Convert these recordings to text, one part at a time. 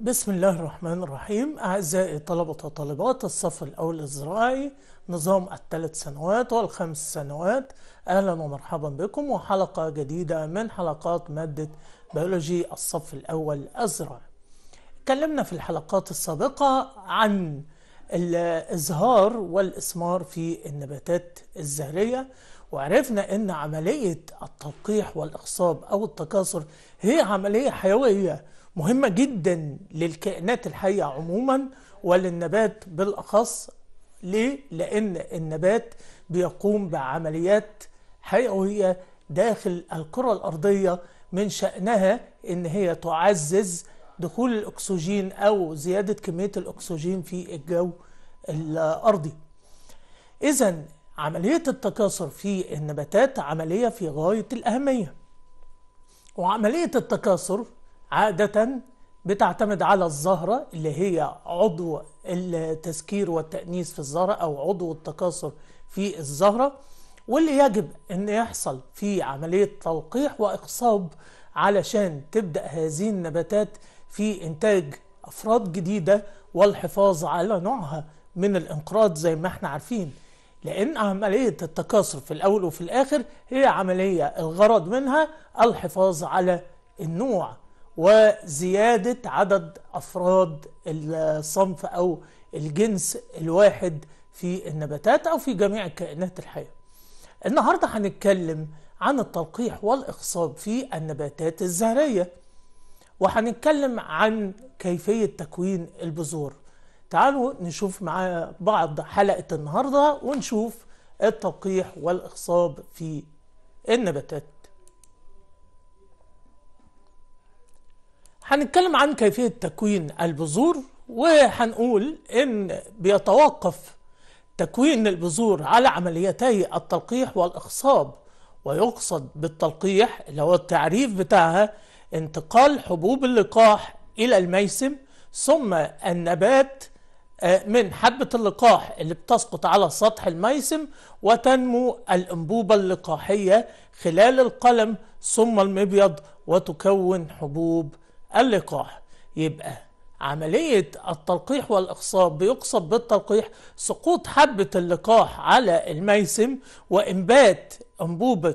بسم الله الرحمن الرحيم أعزائي طلبة وطالبات الصف الأول الزراعي نظام الثلاث سنوات والخمس سنوات أهلا ومرحبا بكم وحلقة جديدة من حلقات مادة بيولوجي الصف الأول الزراعي اتكلمنا في الحلقات السابقة عن الإزهار والإثمار في النباتات الزهرية وعرفنا أن عملية التلقيح والإخصاب أو التكاثر هي عملية حيوية مهمة جدا للكائنات الحية عموما وللنبات بالأخص ليه؟ لأن النبات بيقوم بعمليات حيوية داخل الكرة الأرضية من شأنها إن هي تعزز دخول الأكسجين أو زيادة كمية الأكسجين في الجو الأرضي إذا عملية التكاثر في النباتات عملية في غاية الأهمية وعملية التكاثر عادة بتعتمد على الزهرة اللي هي عضو التذكير والتأنيث في الزهرة أو عضو التكاثر في الزهرة واللي يجب أن يحصل في عملية توقيح وإقصاب علشان تبدأ هذه النباتات في إنتاج أفراد جديدة والحفاظ على نوعها من الانقراض زي ما احنا عارفين لأن عملية التكاثر في الأول وفي الآخر هي عملية الغرض منها الحفاظ على النوع وزيادة عدد أفراد الصنف أو الجنس الواحد في النباتات أو في جميع الكائنات الحية النهاردة هنتكلم عن التلقيح والإخصاب في النباتات الزهرية وهنتكلم عن كيفية تكوين البذور تعالوا نشوف مع بعض حلقة النهاردة ونشوف التلقيح والإخصاب في النباتات هنتكلم عن كيفية تكوين البذور وهنقول إن بيتوقف تكوين البذور على عمليتي التلقيح والإخصاب ويقصد بالتلقيح اللي هو التعريف بتاعها انتقال حبوب اللقاح إلى الميسم ثم النبات آه، من حبة اللقاح اللي بتسقط على سطح الميسم وتنمو الأنبوبة اللقاحية خلال القلم ثم المبيض وتكون حبوب اللقاح يبقى عملية التلقيح والإقصاب بيقصد بالتلقيح سقوط حبة اللقاح على الميسم وإنبات أنبوبة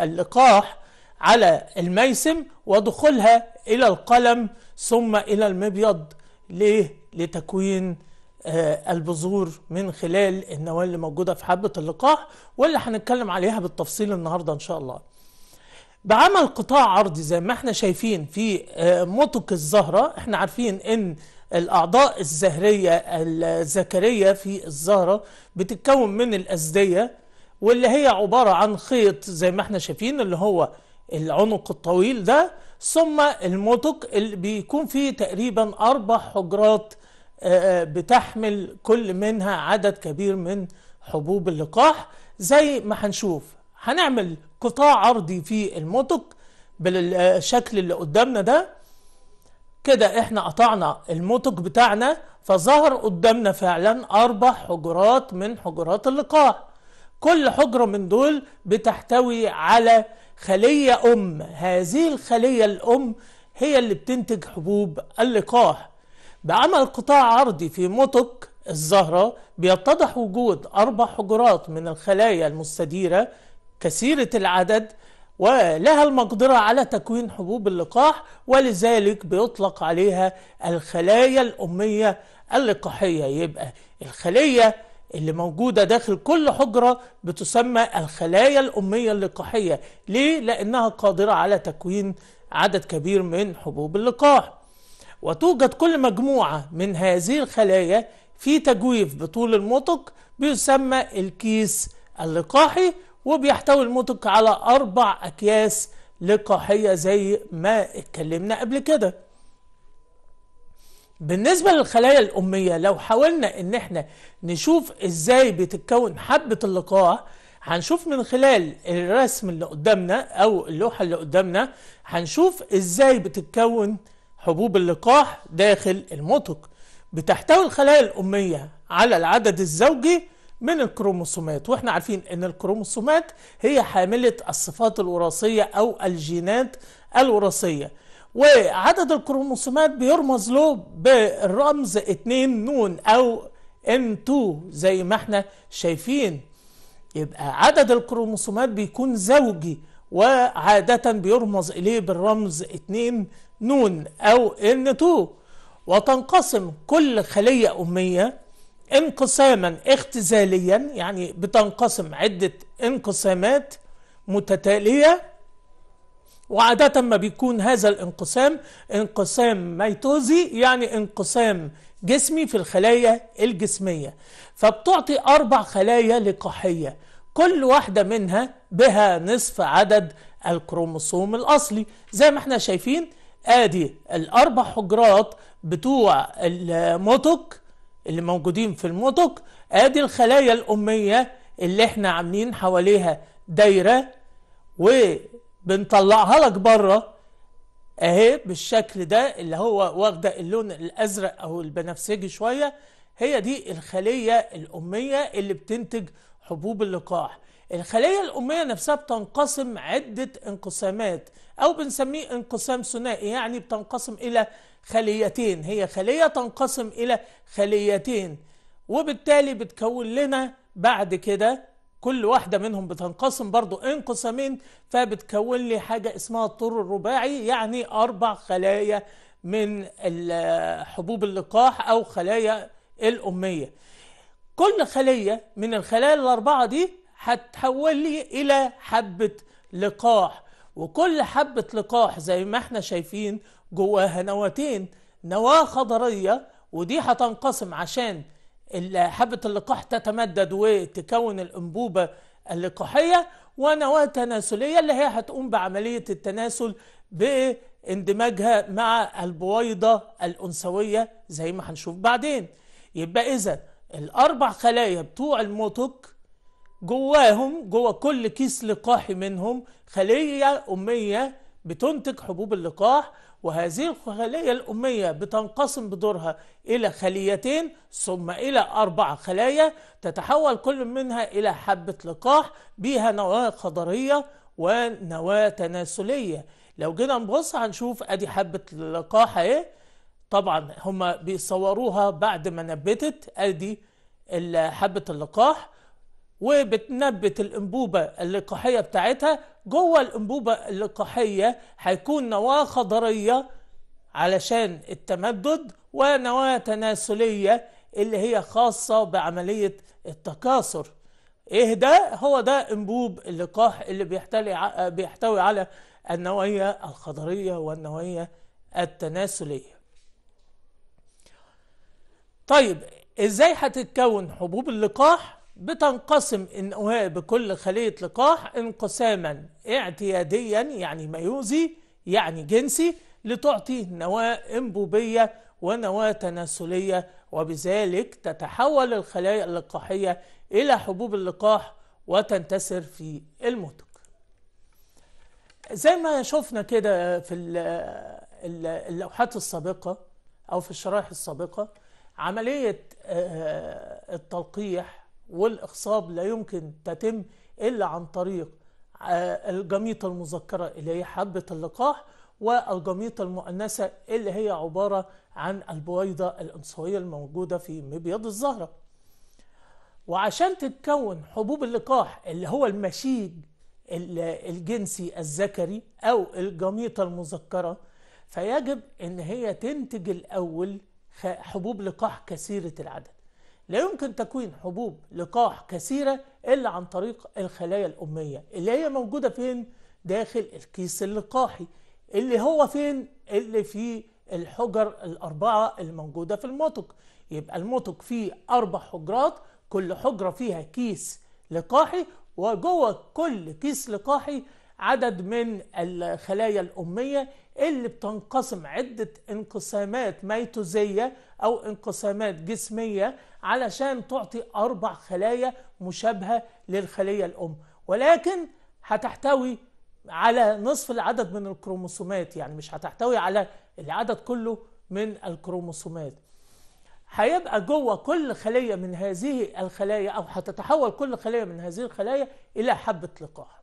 اللقاح على الميسم ودخولها إلى القلم ثم إلى المبيض ليه؟ لتكوين آه، البذور من خلال النواة اللي موجودة في حبة اللقاح واللي هنتكلم عليها بالتفصيل النهاردة إن شاء الله بعمل قطاع عرضي زي ما احنا شايفين في آه، متق الزهرة احنا عارفين ان الاعضاء الزهرية الذكرية في الزهرة بتتكون من الازدية واللي هي عبارة عن خيط زي ما احنا شايفين اللي هو العنق الطويل ده ثم المتق اللي بيكون فيه تقريبا اربع حجرات آه، آه، بتحمل كل منها عدد كبير من حبوب اللقاح زي ما هنشوف هنعمل قطاع عرضي في المتق بالشكل اللي قدامنا ده كده احنا قطعنا المتق بتاعنا فظهر قدامنا فعلا اربع حجرات من حجرات اللقاح كل حجرة من دول بتحتوي على خلية أم هذه الخلية الأم هي اللي بتنتج حبوب اللقاح بعمل قطاع عرضي في متق الزهرة بيتضح وجود أربع حجرات من الخلايا المستديرة كثيرة العدد ولها المقدرة على تكوين حبوب اللقاح ولذلك بيطلق عليها الخلايا الأمية اللقاحية يبقى الخلية اللي موجودة داخل كل حجرة بتسمى الخلايا الأمية اللقاحية ليه؟ لأنها قادرة على تكوين عدد كبير من حبوب اللقاح وتوجد كل مجموعة من هذه الخلايا في تجويف بطول المطق بيسمى الكيس اللقاحي وبيحتوي المضغ على أربع أكياس لقاحية زي ما اتكلمنا قبل كده بالنسبة للخلايا الأمية لو حاولنا إن احنا نشوف إزاي بتتكون حبة اللقاح هنشوف من خلال الرسم اللي قدامنا أو اللوحة اللي قدامنا هنشوف إزاي بتتكون حبوب اللقاح داخل المطق بتحتوي الخلايا الأمية على العدد الزوجي من الكروموسومات واحنا عارفين ان الكروموسومات هي حاملة الصفات الوراثية او الجينات الوراثية وعدد الكروموسومات بيرمز له بالرمز 2 نون او N2 زي ما احنا شايفين يبقى عدد الكروموسومات بيكون زوجي وعادة بيرمز إليه بالرمز 2 نون أو N2 وتنقسم كل خلية أمية انقساما اختزاليا يعني بتنقسم عدة انقسامات متتالية وعادة ما بيكون هذا الانقسام انقسام ميتوزي يعني انقسام جسمي في الخلايا الجسمية فبتعطي أربع خلايا لقاحية كل واحدة منها بها نصف عدد الكروموسوم الأصلي زي ما احنا شايفين ادي الأربع حجرات بتوع الموتوك اللي موجودين في المضج ادي الخلايا الاميه اللي احنا عاملين حواليها دايره وبنطلعها لك بره اهي بالشكل ده اللي هو واخده اللون الازرق او البنفسجي شويه هي دي الخليه الاميه اللي بتنتج حبوب اللقاح الخليه الاميه نفسها بتنقسم عده انقسامات أو بنسميه انقسام ثنائي يعني بتنقسم إلى خليتين هي خلية تنقسم إلى خليتين وبالتالي بتكون لنا بعد كده كل واحدة منهم بتنقسم برضو انقسامين فبتكون لي حاجة اسمها الطور الرباعي يعني أربع خلايا من حبوب اللقاح أو خلايا الأمية كل خلية من الخلايا الأربعة دي هتحول لي إلى حبة لقاح وكل حبة لقاح زي ما احنا شايفين جواها نواتين نواة خضرية ودي هتنقسم عشان حبة اللقاح تتمدد وتكون الأنبوبة اللقاحية ونواة تناسلية اللي هي هتقوم بعملية التناسل باندماجها مع البويضة الأنثوية زي ما هنشوف بعدين يبقى إذا الأربع خلايا بتوع الموتوك جواهم جوا كل كيس لقاحي منهم خلية أمية بتنتج حبوب اللقاح وهذه الخلية الأمية بتنقسم بدورها إلى خليتين ثم إلى أربع خلايا تتحول كل منها إلى حبة لقاح بيها نواة خضرية ونواة تناسلية لو جينا نبص هنشوف أدي حبة اللقاح أهي طبعا هما بيصوروها بعد ما نبتت أدي حبة اللقاح وبتنبت الأنبوبة اللقاحية بتاعتها جوه الانبوبه اللقاحيه هيكون نواه خضريه علشان التمدد ونواه تناسليه اللي هي خاصه بعمليه التكاثر ايه ده هو ده انبوب اللقاح اللي بيحتوي بيحتوي على النوعيه الخضريه والنوعيه التناسليه طيب ازاي هتتكون حبوب اللقاح بتنقسم النواه بكل خلية لقاح انقساما اعتياديا يعني ميوزي يعني جنسي لتعطي نواة انبوبية ونواة تناسلية وبذلك تتحول الخلايا اللقاحية إلى حبوب اللقاح وتنتشر في المنتج زي ما شفنا كده في اللوحات السابقة أو في الشرائح السابقة عملية آه، التلقيح والإخصاب لا يمكن تتم إلا عن طريق آه، الجميطة المذكرة اللي هي حبة اللقاح والجميطة المؤنثة اللي هي عبارة عن البويضة الأنثوية الموجودة في مبيض الزهرة وعشان تتكون حبوب اللقاح اللي هو المشيج الجنسي الذكري أو الجميطة المذكرة فيجب إن هي تنتج الأول حبوب لقاح كثيرة العدد لا يمكن تكوين حبوب لقاح كثيرة إلا عن طريق الخلايا الأمية اللي هي موجودة فين؟ داخل الكيس اللقاحي اللي هو فين؟ اللي في الحجر الأربعة الموجودة في المطق يبقى المطق فيه أربع حجرات كل حجرة فيها كيس لقاحي وجوه كل كيس لقاحي عدد من الخلايا الأمية اللي بتنقسم عدة انقسامات ميتوزية أو انقسامات جسمية علشان تعطي أربع خلايا مشابهة للخلية الأم ولكن هتحتوي على نصف العدد من الكروموسومات يعني مش هتحتوي على العدد كله من الكروموسومات هيبقى جوه كل خلية من هذه الخلايا أو هتتحول كل خلية من هذه الخلايا إلى حبة لقاح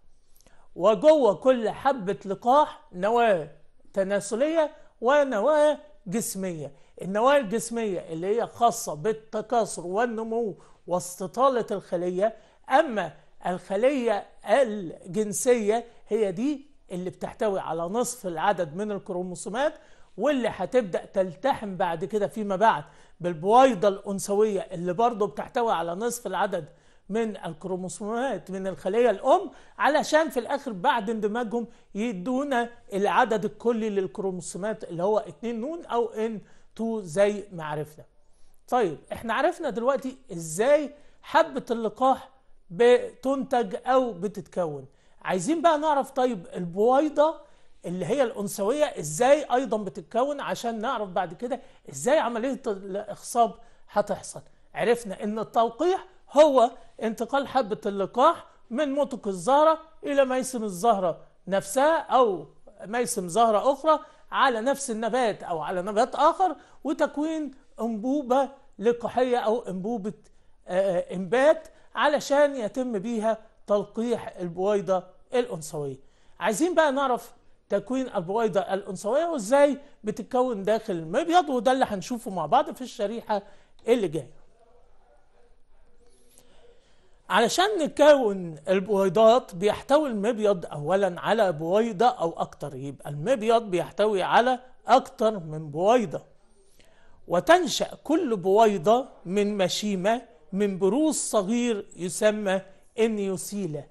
وجوه كل حبة لقاح نواة تناسلية ونوايا جسمية النوايا الجسمية اللي هي خاصة بالتكاثر والنمو واستطالة الخلية أما الخلية الجنسية هي دي اللي بتحتوي على نصف العدد من الكروموسومات واللي هتبدأ تلتحم بعد كده فيما بعد بالبويضة الأنثوية اللي برضه بتحتوي على نصف العدد من الكروموسومات من الخلية الأم علشان في الآخر بعد اندماجهم يدونا العدد الكلي للكروموسومات اللي هو 2 نون أو ان 2 زي ما عرفنا طيب احنا عرفنا دلوقتي ازاي حبة اللقاح بتنتج أو بتتكون عايزين بقى نعرف طيب البويضة اللي هي الأنثوية ازاي أيضا بتتكون عشان نعرف بعد كده ازاي عملية الإخصاب هتحصل عرفنا ان التوقيح هو انتقال حبة اللقاح من متق الزهرة إلى ميسم الزهرة نفسها أو ميسم زهرة أخرى على نفس النبات أو على نبات آخر وتكوين أنبوبة لقاحية أو أنبوبة آه، آه، إنبات علشان يتم بيها تلقيح البويضة الأنثوية عايزين بقى نعرف تكوين البويضة الأنثوية وإزاي بتتكون داخل المبيض وده اللي هنشوفه مع بعض في الشريحة اللي جايه علشان نكون البويضات بيحتوي المبيض أولا على بويضة أو أكتر يبقى المبيض بيحتوي على أكتر من بويضة وتنشأ كل بويضة من مشيمة من بروز صغير يسمى إنيوسيلا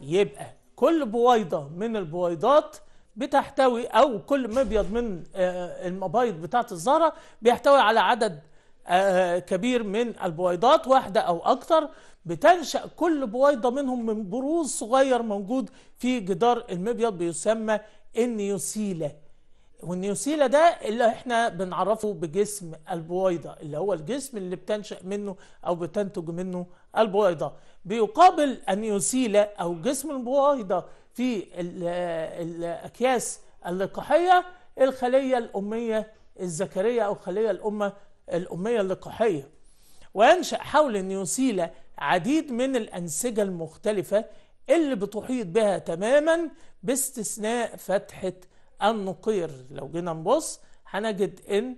يبقى كل بويضة من البويضات بتحتوي أو كل مبيض من آه، المبايض بتاعة الزهرة بيحتوي على عدد آه، كبير من البويضات واحدة أو أكتر بتنشأ كل بويضة منهم من بروز صغير موجود في جدار المبيض بيسمى النيوسيلا والنيوسيلا ده اللي احنا بنعرفه بجسم البويضة اللي هو الجسم اللي بتنشأ منه أو بتنتج منه البويضة بيقابل النيوسيلا أو جسم البويضة في الأكياس اللقاحية الخلية الأمية الذكرية أو خلية الأمة الأمية اللقاحية وينشأ حول النيوسيلا عديد من الأنسجة المختلفة اللي بتحيط بها تماما باستثناء فتحة النقير لو جينا نبص هنجد ان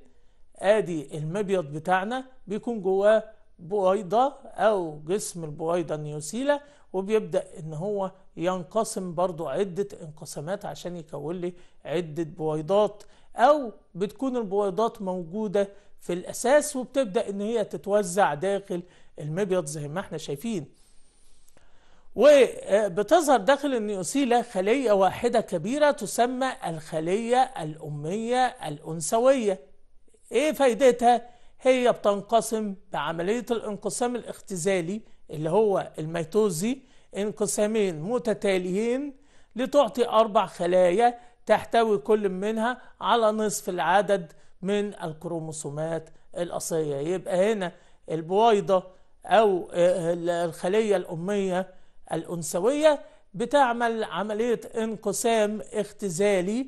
ادي المبيض بتاعنا بيكون جواه بويضة او جسم البويضة النيوسيلا وبيبدأ ان هو ينقسم برضو عدة انقسامات عشان يكون لي عدة بويضات او بتكون البويضات موجودة في الاساس وبتبدأ ان هي تتوزع داخل المبيض زي ما احنا شايفين وبتظهر داخل النيوسيلا خلية واحدة كبيرة تسمى الخلية الأمية الأنثوية ايه فايدتها؟ هي بتنقسم بعملية الانقسام الاختزالي اللي هو الميتوزي انقسامين متتاليين لتعطي أربع خلايا تحتوي كل منها على نصف العدد من الكروموسومات الأصلية يبقى هنا البويضة أو آه، الخلية الأمية الأنثوية بتعمل عملية انقسام اختزالي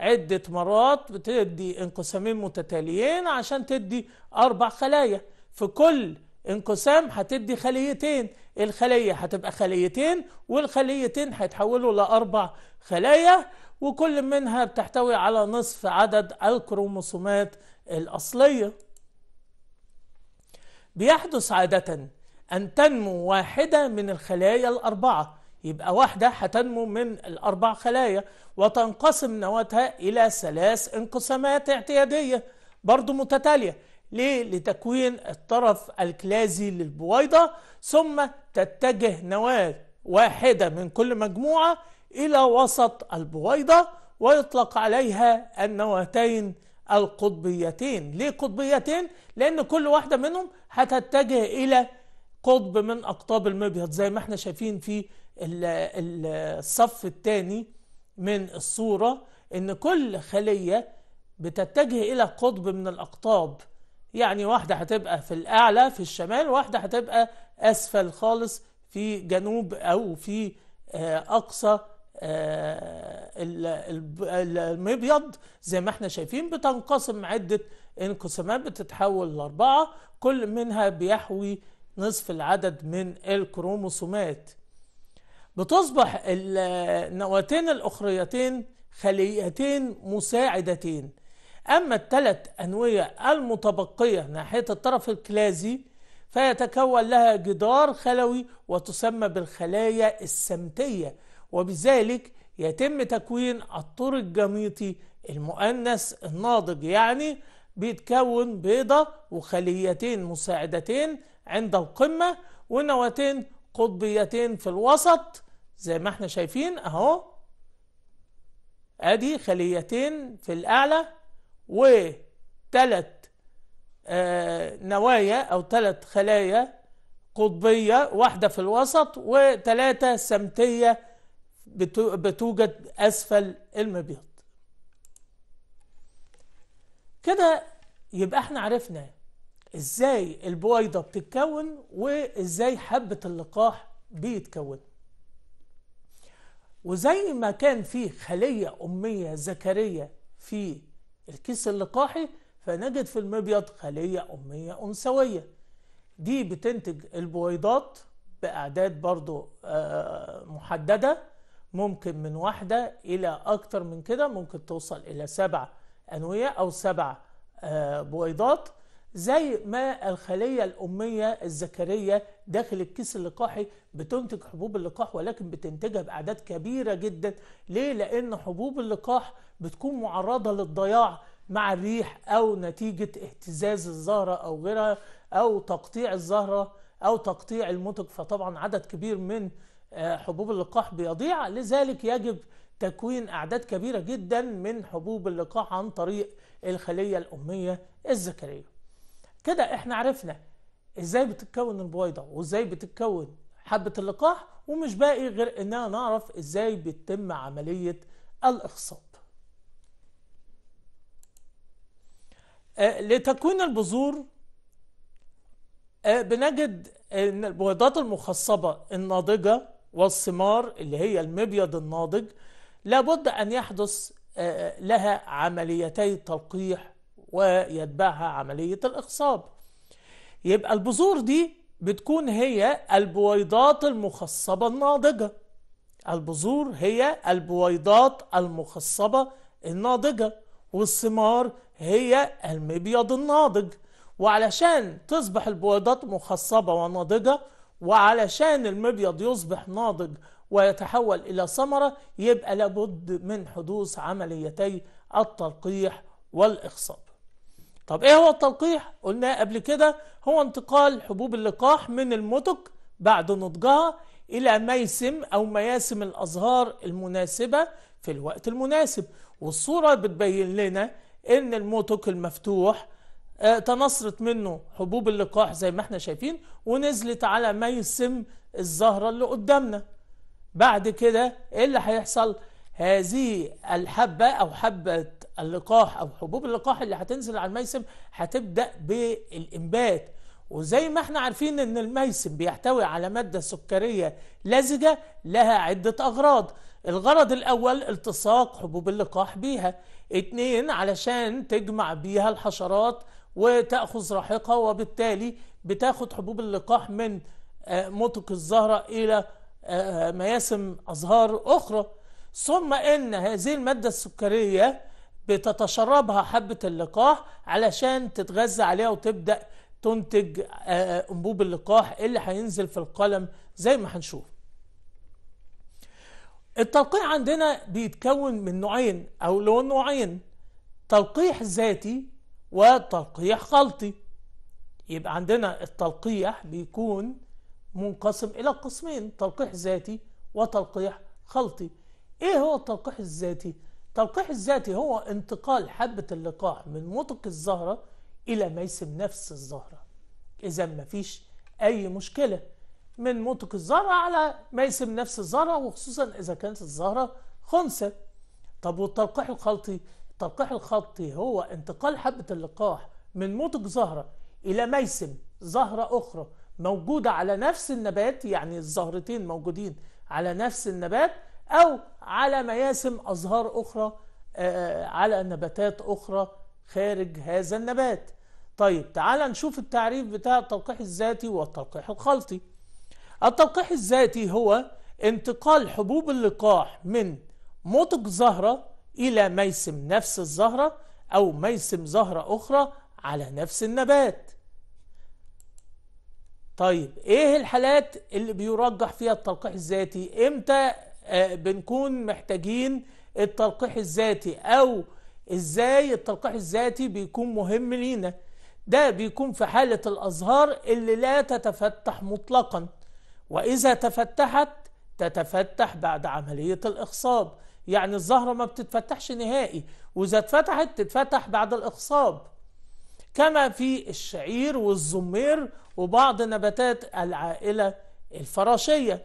عدة مرات بتدي انقسامين متتاليين عشان تدي أربع خلايا في كل انقسام هتدي خليتين الخلية هتبقى خليتين والخليتين هيتحولوا لأربع خلايا وكل منها بتحتوي على نصف عدد الكروموسومات الأصلية بيحدث عادة أن تنمو واحدة من الخلايا الأربعة يبقى واحدة هتنمو من الأربع خلايا وتنقسم نواتها إلى ثلاث انقسامات اعتيادية برضو متتالية ليه؟ لتكوين الطرف الكلازي للبويضة ثم تتجه نواة واحدة من كل مجموعة إلى وسط البويضة ويطلق عليها النواتين القطبيتين ليه قطبيتين لان كل واحدة منهم هتتجه الى قطب من اقطاب المبيض زي ما احنا شايفين في الصف الثاني من الصورة ان كل خلية بتتجه الى قطب من الاقطاب يعني واحدة هتبقى في الاعلى في الشمال واحدة هتبقى اسفل خالص في جنوب او في آه، اقصى آه، المبيض زي ما احنا شايفين بتنقسم عدة انقسامات بتتحول لأربعة كل منها بيحوي نصف العدد من الكروموسومات بتصبح النواتين الأخريتين خليتين مساعدتين أما الثلاث أنوية المتبقية ناحية الطرف الكلازي فيتكون لها جدار خلوي وتسمى بالخلايا السمتية وبذلك يتم تكوين الطور الجميطي المؤنث الناضج يعني بيتكون بيضة وخليتين مساعدتين عند القمة ونواتين قطبيتين في الوسط زي ما احنا شايفين اهو ادي خليتين في الاعلى وتلت آه نوايا او تلت خلايا قطبية واحدة في الوسط وتلاتة سمتية بتوجد أسفل المبيض كده يبقى احنا عرفنا ازاي البويضة بتتكون وازاي حبة اللقاح بيتكون وزي ما كان في خلية أمية ذكرية في الكيس اللقاحي فنجد في المبيض خلية أمية أنثوية دي بتنتج البويضات بأعداد برضو آه، محددة ممكن من واحدة إلى أكتر من كده ممكن توصل إلى سبع أنوية أو سبع آه، بويضات زي ما الخلية الأمية الذكرية داخل الكيس اللقاحي بتنتج حبوب اللقاح ولكن بتنتجها بأعداد كبيرة جدا ليه؟ لأن حبوب اللقاح بتكون معرضة للضياع مع الريح أو نتيجة اهتزاز الزهرة أو غيرها أو تقطيع الزهرة أو تقطيع المنتج فطبعا عدد كبير من حبوب اللقاح بيضيع لذلك يجب تكوين أعداد كبيرة جدا من حبوب اللقاح عن طريق الخلية الأمية الذكرية كده احنا عرفنا ازاي بتتكون البويضة وازاي بتتكون حبة اللقاح ومش باقي غير اننا نعرف ازاي بتتم عملية الاخصاب آه، لتكوين البذور آه، بنجد ان البويضات المخصبة الناضجة والثمار اللي هي المبيض الناضج لابد أن يحدث آه، آه، لها عمليتي التلقيح ويتبعها عملية الإخصاب يبقى البذور دي بتكون هي البويضات المخصبة الناضجة البذور هي البويضات المخصبة الناضجة والثمار هي المبيض الناضج وعلشان تصبح البويضات مخصبة وناضجة وعلشان المبيض يصبح ناضج ويتحول إلى ثمرة يبقى لابد من حدوث عمليتي التلقيح والإخصاب طب إيه هو التلقيح؟ قلناه قبل كده هو انتقال حبوب اللقاح من المتك بعد نضجها إلى ميسم أو مياسم الأزهار المناسبة في الوقت المناسب والصورة بتبين لنا إن المتك المفتوح آه، تنصرت منه حبوب اللقاح زي ما احنا شايفين ونزلت على ميسم الزهرة اللي قدامنا بعد كده ايه اللي هيحصل هذه الحبة او حبة اللقاح او حبوب اللقاح اللي هتنزل على الميسم هتبدأ بالانبات وزي ما احنا عارفين ان الميسم بيحتوي على مادة سكرية لزجة لها عدة اغراض الغرض الاول التصاق حبوب اللقاح بيها اتنين علشان تجمع بيها الحشرات وتأخذ راحقها وبالتالي بتاخد حبوب اللقاح من آه، مطق الزهرة إلى آه، آه، مياسم أزهار أخرى ثم إن هذه المادة السكرية بتتشربها حبة اللقاح علشان تتغذى عليها وتبدأ تنتج أنبوب اللقاح اللي هينزل في القلم زي ما هنشوف التلقيح عندنا بيتكون من نوعين أو لون نوعين تلقيح ذاتي وتلقيح خلطي يبقى عندنا التلقيح بيكون منقسم إلى قسمين تلقيح ذاتي وتلقيح خلطي إيه هو التلقيح الذاتي؟ التلقيح الذاتي هو انتقال حبة اللقاح من مطق الزهرة إلى ميسم نفس الزهرة إذا مفيش أي مشكلة من مطق الزهرة على ميسم نفس الزهرة وخصوصا إذا كانت الزهرة خنثى طب والتلقيح الخلطي التلقيح الخطي هو انتقال حبة اللقاح من موتج زهرة إلى ميسم زهرة أخرى موجودة على نفس النبات يعني الزهرتين موجودين على نفس النبات أو على مياسم أزهار أخرى آه، آه، على نباتات أخرى خارج هذا النبات طيب تعال نشوف التعريف بتاع التلقيح الذاتي والتلقيح الخلطي التلقيح الذاتي هو انتقال حبوب اللقاح من موتج زهرة إلى ميسم نفس الزهرة أو ميسم زهرة أخرى على نفس النبات طيب إيه الحالات اللي بيرجح فيها التلقيح الذاتي إمتى آه، بنكون محتاجين التلقيح الذاتي أو إزاي التلقيح الذاتي بيكون مهم لينا ده بيكون في حالة الأزهار اللي لا تتفتح مطلقا وإذا تفتحت تتفتح بعد عملية الإخصاب يعني الزهرة ما بتتفتحش نهائي وإذا اتفتحت تتفتح بعد الإخصاب كما في الشعير والزمير وبعض نباتات العائلة الفراشية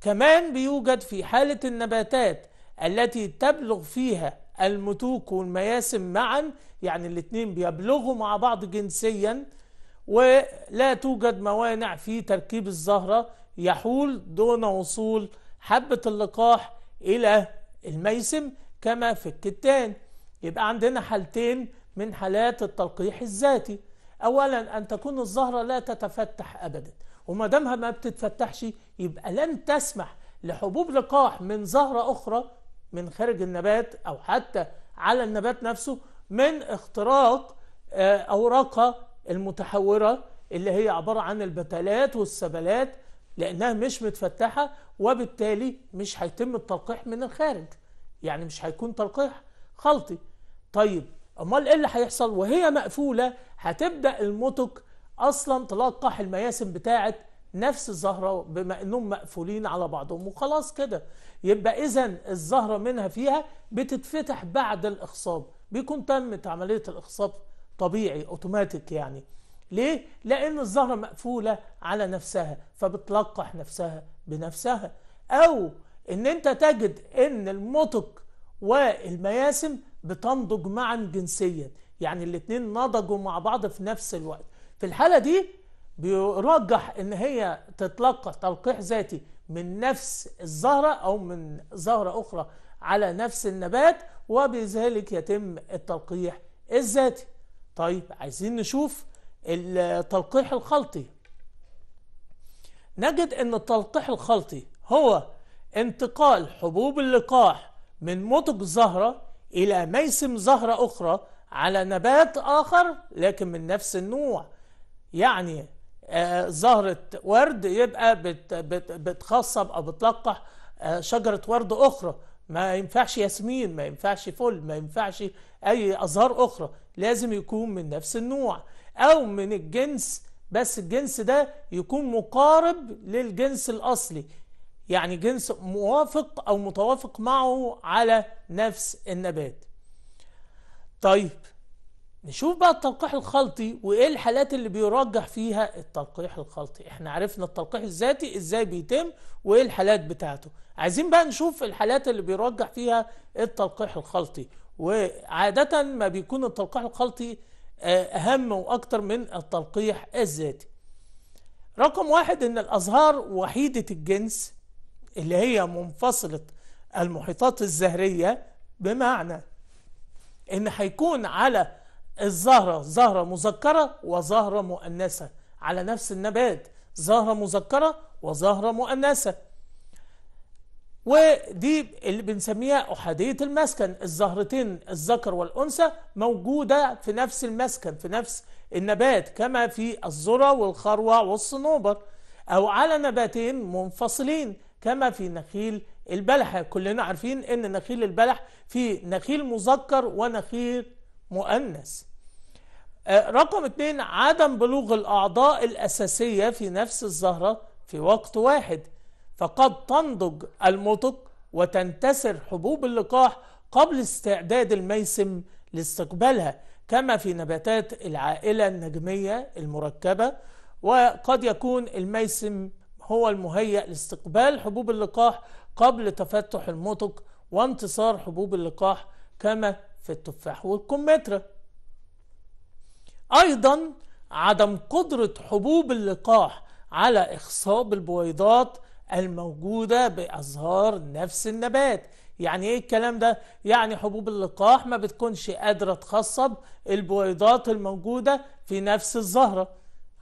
كمان بيوجد في حالة النباتات التي تبلغ فيها المتوك والمياسم معا يعني الاتنين بيبلغوا مع بعض جنسيا ولا توجد موانع في تركيب الزهرة يحول دون وصول حبة اللقاح إلى الميسم كما في الكتان يبقى عندنا حالتين من حالات التلقيح الذاتي اولا ان تكون الزهرة لا تتفتح ابدا وما دامها ما بتتفتحش يبقى لن تسمح لحبوب لقاح من زهرة اخرى من خارج النبات او حتى على النبات نفسه من اختراق آه، اوراقها المتحورة اللي هي عبارة عن البتلات والسبلات لأنها مش متفتحة وبالتالي مش هيتم التلقيح من الخارج يعني مش هيكون تلقيح خلطي طيب امال ايه اللي هيحصل وهي مقفوله هتبدا المتك اصلا تلقح المياسم بتاعه نفس الزهره بما انهم مقفولين على بعضهم وخلاص كده يبقى اذا الزهره منها فيها بتتفتح بعد الاخصاب بيكون تمت عمليه الاخصاب طبيعي اوتوماتيك يعني ليه؟ لأن الزهرة مقفولة على نفسها فبتلقح نفسها بنفسها أو إن أنت تجد إن المطق والمياسم بتنضج معا جنسيا يعني الاتنين نضجوا مع بعض في نفس الوقت في الحالة دي بيرجح ان هي تتلقى تلقيح ذاتي من نفس الزهرة او من زهرة اخرى على نفس النبات وبذلك يتم التلقيح الذاتي طيب عايزين نشوف التلقيح الخلطي نجد ان التلقيح الخلطي هو انتقال حبوب اللقاح من مطب زهرة الى ميسم زهرة اخرى على نبات اخر لكن من نفس النوع يعني آه، زهرة ورد يبقى بت بت بتخصب او بتلقح آه، شجرة ورد اخرى ما ينفعش ياسمين ما ينفعش فل ما ينفعش اي ازهار اخرى لازم يكون من نفس النوع أو من الجنس بس الجنس ده يكون مقارب للجنس الأصلي يعني جنس موافق أو متوافق معه على نفس النبات طيب نشوف بقى التلقيح الخلطي وايه الحالات اللي بيرجح فيها التلقيح الخلطي احنا عرفنا التلقيح الذاتي ازاي بيتم وايه الحالات بتاعته عايزين بقى نشوف الحالات اللي بيرجح فيها التلقيح الخلطي وعادة ما بيكون التلقيح الخلطي أهم وأكتر من التلقيح الذاتي رقم واحد أن الأزهار وحيدة الجنس اللي هي منفصلة المحيطات الزهرية بمعنى أن هيكون على الزهرة زهرة مذكرة وزهرة مؤنثة على نفس النبات زهرة مذكرة وزهرة مؤنثة ودي اللي بنسميها أحادية المسكن الزهرتين الذكر والأنثى موجودة في نفس المسكن في نفس النبات كما في الذرة والخروة والصنوبر أو على نباتين منفصلين كما في نخيل البلح كلنا عارفين أن نخيل البلح في نخيل مذكر ونخيل مؤنث آه، رقم اتنين عدم بلوغ الأعضاء الأساسية في نفس الزهرة في وقت واحد فقد تنضج المطق وتنتسر حبوب اللقاح قبل استعداد الميسم لاستقبالها كما في نباتات العائلة النجمية المركبة وقد يكون الميسم هو المهيئ لاستقبال حبوب اللقاح قبل تفتح المطق وانتصار حبوب اللقاح كما في التفاح والكمثرى أيضا عدم قدرة حبوب اللقاح على إخصاب البويضات الموجودة بأزهار نفس النبات يعني ايه الكلام ده؟ يعني حبوب اللقاح ما بتكونش قادرة تخصب البويضات الموجودة في نفس الزهرة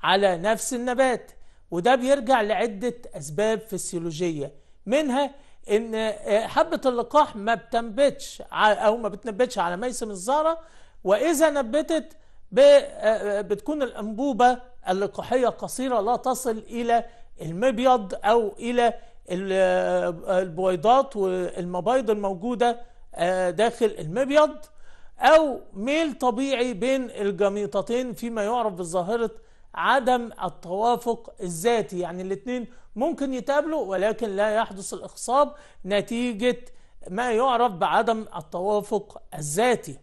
على نفس النبات وده بيرجع لعدة أسباب فسيولوجية منها إن آه، حبة اللقاح ما بتنبتش أو ما بتنبتش على ميسم الزهرة وإذا نبتت آه، آه، بتكون الأنبوبة اللقاحية قصيرة لا تصل إلى المبيض أو إلى البويضات والمبايض الموجودة آه، داخل المبيض أو ميل طبيعي بين الجميطتين فيما يعرف بظاهرة عدم التوافق الذاتي يعني الاثنين ممكن يتقابلوا ولكن لا يحدث الإخصاب نتيجة ما يعرف بعدم التوافق الذاتي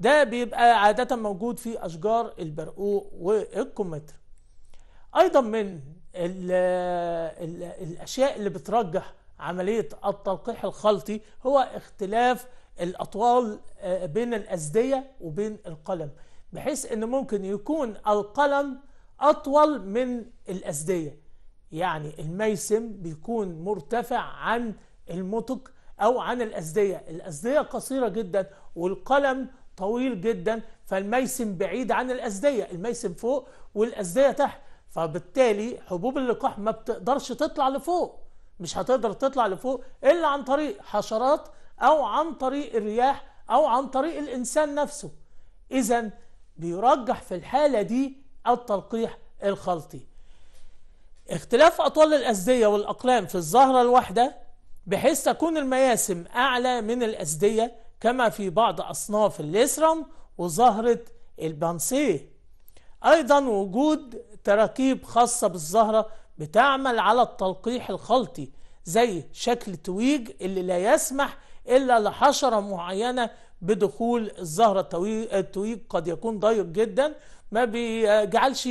ده بيبقى عادة موجود في أشجار البرقوق والكمثرى أيضا من ال ال الاشياء اللي بترجح عمليه التلقيح الخلطي هو اختلاف الاطوال آه، بين الاسديه وبين القلم بحيث ان ممكن يكون القلم اطول من الاسديه يعني الميسم بيكون مرتفع عن المتق او عن الاسديه الاسديه قصيره جدا والقلم طويل جدا فالميسم بعيد عن الاسديه الميسم فوق والاسديه تحت فبالتالي حبوب اللقاح ما بتقدرش تطلع لفوق مش هتقدر تطلع لفوق الا عن طريق حشرات او عن طريق الرياح او عن طريق الانسان نفسه اذا بيرجح في الحالة دي التلقيح الخلطي اختلاف اطوال الازديه والاقلام في الزهرة الواحدة بحيث تكون المياسم اعلى من الازديه كما في بعض اصناف الليسرم وزهرة البانسيه ايضا وجود تراكيب خاصة بالزهرة بتعمل على التلقيح الخلطي زي شكل تويج اللي لا يسمح إلا لحشرة معينة بدخول الزهرة التويج قد يكون ضيق جدا ما بيجعلش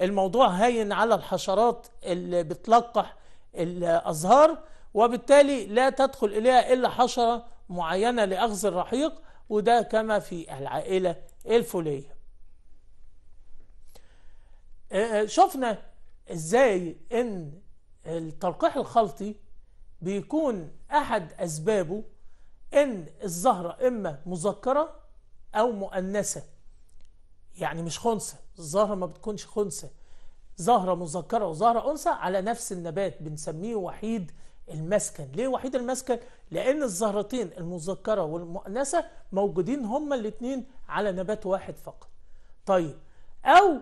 الموضوع هين على الحشرات اللي بتلقح الأزهار وبالتالي لا تدخل إليها إلا حشرة معينة لأخذ الرحيق وده كما في العائلة الفولية آه، آه، شفنا ازاي ان التلقيح الخلطي بيكون احد اسبابه ان الزهرة اما مذكرة او مؤنثة يعني مش خنثى الزهرة ما بتكونش خنثى زهرة مذكرة وزهرة انثى على نفس النبات بنسميه وحيد المسكن ليه وحيد المسكن لان الزهرتين المذكرة والمؤنثة موجودين هما الاتنين على نبات واحد فقط طيب او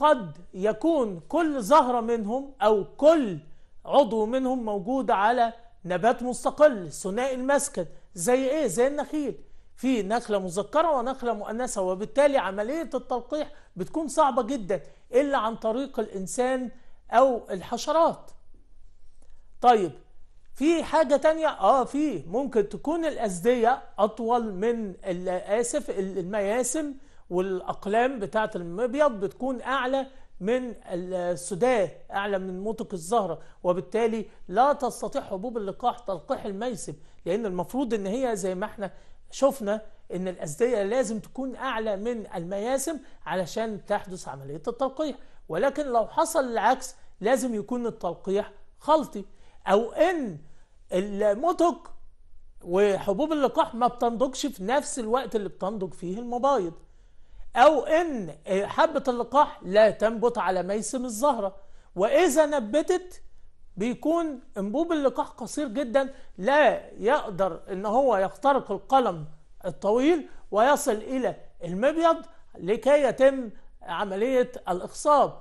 قد يكون كل زهرة منهم أو كل عضو منهم موجود على نبات مستقل ثنائي المسكن زي إيه؟ زي النخيل في نخلة مذكرة ونخلة مؤنثة وبالتالي عملية التلقيح بتكون صعبة جدا إلا عن طريق الإنسان أو الحشرات طيب في حاجة تانية اه في ممكن تكون الأزدية أطول من آسف المياسم والاقلام بتاعه المبيض بتكون اعلى من السوداه اعلى من موتك الزهره وبالتالي لا تستطيع حبوب اللقاح تلقيح الميسم لان المفروض ان هي زي ما احنا شفنا ان الاسديه لازم تكون اعلى من المياسم علشان تحدث عمليه التلقيح ولكن لو حصل العكس لازم يكون التلقيح خلطي او ان الموتك وحبوب اللقاح ما بتنضجش في نفس الوقت اللي بتنضج فيه المبايض أو إن حبة اللقاح لا تنبت على ميسم الزهرة وإذا نبتت بيكون انبوب اللقاح قصير جدا لا يقدر ان هو يخترق القلم الطويل ويصل الى المبيض لكي يتم عملية الاخصاب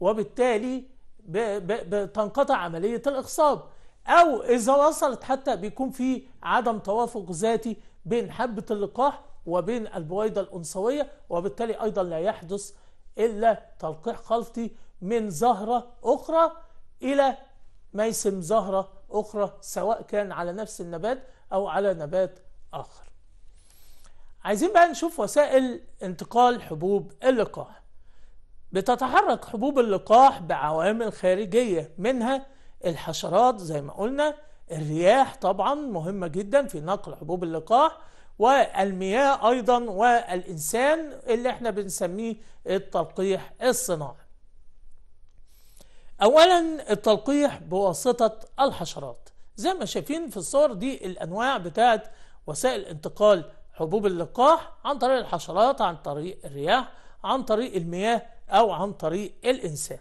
وبالتالي بتنقطع عملية الاخصاب او اذا وصلت حتى بيكون في عدم توافق ذاتي بين حبة اللقاح وبين البويضة الأنثوية وبالتالي أيضا لا يحدث إلا تلقيح خلطي من زهرة أخرى إلى ميسم زهرة أخرى سواء كان على نفس النبات أو على نبات آخر عايزين بقى نشوف وسائل انتقال حبوب اللقاح بتتحرك حبوب اللقاح بعوامل خارجية منها الحشرات زي ما قلنا الرياح طبعا مهمة جدا في نقل حبوب اللقاح والمياه أيضا والإنسان اللي احنا بنسميه التلقيح الصناعي أولا التلقيح بواسطة الحشرات زي ما شايفين في الصور دي الأنواع بتاعت وسائل انتقال حبوب اللقاح عن طريق الحشرات عن طريق الرياح عن طريق المياه أو عن طريق الإنسان